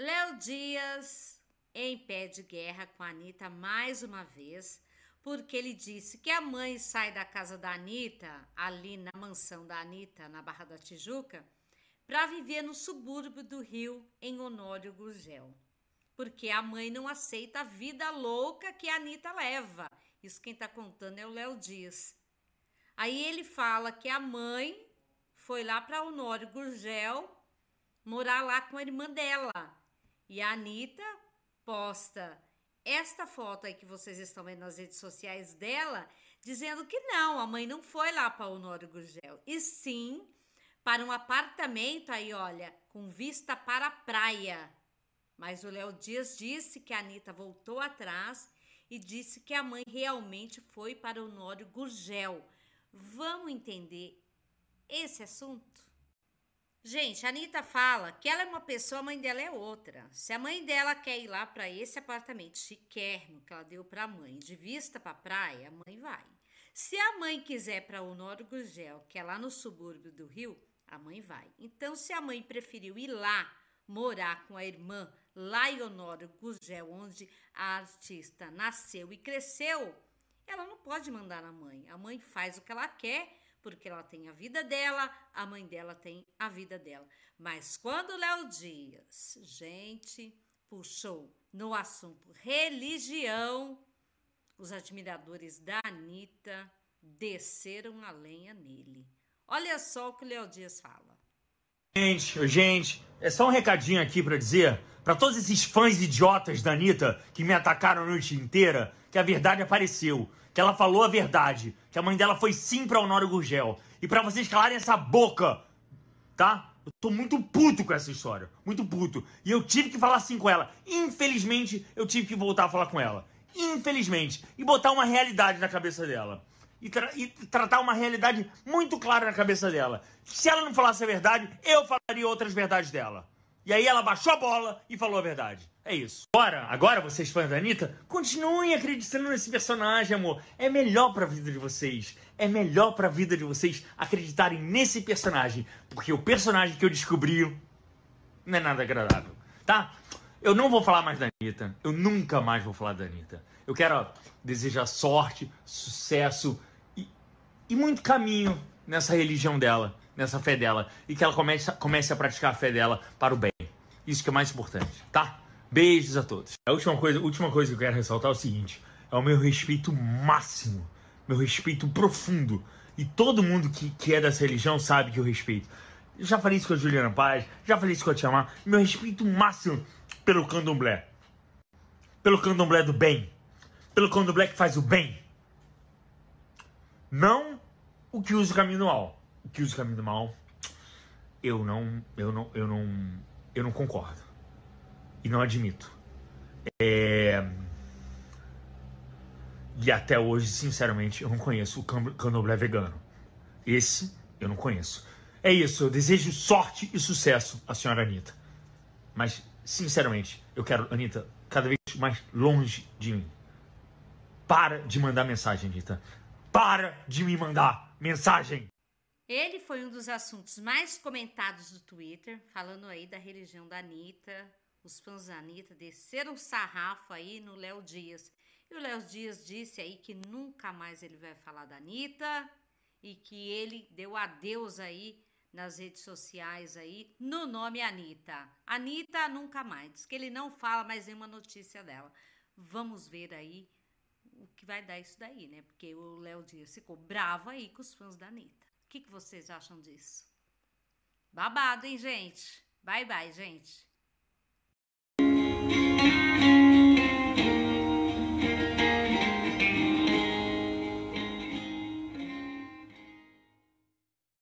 Léo Dias em pé de guerra com a Anitta mais uma vez, porque ele disse que a mãe sai da casa da Anitta, ali na mansão da Anitta, na Barra da Tijuca, para viver no subúrbio do Rio, em Honório Gurgel. Porque a mãe não aceita a vida louca que a Anitta leva. Isso quem está contando é o Léo Dias. Aí ele fala que a mãe foi lá para Honório Gurgel morar lá com a irmã dela, e a Anitta posta esta foto aí que vocês estão vendo nas redes sociais dela, dizendo que não, a mãe não foi lá para o Nório Gurgel, e sim para um apartamento aí, olha, com vista para a praia. Mas o Léo Dias disse que a Anitta voltou atrás e disse que a mãe realmente foi para o Nório Gurgel. Vamos entender esse assunto? Gente, a Anitta fala que ela é uma pessoa, a mãe dela é outra. Se a mãe dela quer ir lá para esse apartamento chiquérrimo que ela deu para a mãe, de vista para a praia, a mãe vai. Se a mãe quiser para o Honório Gugel, que é lá no subúrbio do Rio, a mãe vai. Então, se a mãe preferiu ir lá morar com a irmã Laionório Gugel, onde a artista nasceu e cresceu, ela não pode mandar na mãe. A mãe faz o que ela quer porque ela tem a vida dela, a mãe dela tem a vida dela. Mas quando Léo Dias, gente, puxou no assunto religião, os admiradores da Anitta desceram a lenha nele. Olha só o que Léo Dias fala. Gente, gente, é só um recadinho aqui para dizer para todos esses fãs idiotas da Anitta que me atacaram a noite inteira que a verdade apareceu, que ela falou a verdade, que a mãe dela foi sim pra Honório Gurgel. E para vocês calarem essa boca, tá? Eu tô muito puto com essa história, muito puto. E eu tive que falar assim com ela. Infelizmente, eu tive que voltar a falar com ela. Infelizmente. E botar uma realidade na cabeça dela e, tra e, tratar uma realidade muito clara na cabeça dela. Se ela não falasse a verdade, eu falaria outras verdades dela. E aí ela baixou a bola e falou a verdade. É isso. Agora, agora vocês fãs da Anitta, continuem acreditando nesse personagem, amor. É melhor para a vida de vocês. É melhor para a vida de vocês acreditarem nesse personagem, porque o personagem que eu descobri não é nada agradável, tá? Eu não vou falar mais da Anitta. Eu nunca mais vou falar da Anitta. Eu quero desejar sorte, sucesso, e muito caminho nessa religião dela, nessa fé dela, e que ela comece, comece a praticar a fé dela para o bem. Isso que é mais importante, tá? Beijos a todos. A última coisa, última coisa que eu quero ressaltar é o seguinte: é o meu respeito máximo, meu respeito profundo. E todo mundo que, que é dessa religião sabe que eu respeito. já falei isso com a Juliana Paz, já falei isso com a Tia Mar, meu respeito máximo pelo candomblé. Pelo candomblé do bem. Pelo candomblé que faz o bem não o que usa o caminho do mal. O que usa o caminho do mal, eu não, eu não, eu não, eu não concordo. E não admito. É... E até hoje, sinceramente, eu não conheço o candomblé vegano. Esse eu não conheço. É isso, eu desejo sorte e sucesso à senhora Anitta. Mas, sinceramente, eu quero, Anitta, cada vez mais longe de mim. Para de mandar mensagem, Anitta. Para de me mandar mensagem. Ele foi um dos assuntos mais comentados do Twitter, falando aí da religião da Anitta. Os fãs da Anitta desceram sarrafo aí no Léo Dias. E o Léo Dias disse aí que nunca mais ele vai falar da Anitta e que ele deu adeus aí nas redes sociais aí no nome Anitta. Anitta nunca mais, diz que ele não fala mais nenhuma notícia dela. Vamos ver aí o que vai dar isso daí, né? Porque o Léo Dias ficou bravo aí com os fãs da Anitta. O que, que vocês acham disso? Babado, hein, gente? Bye, bye, gente.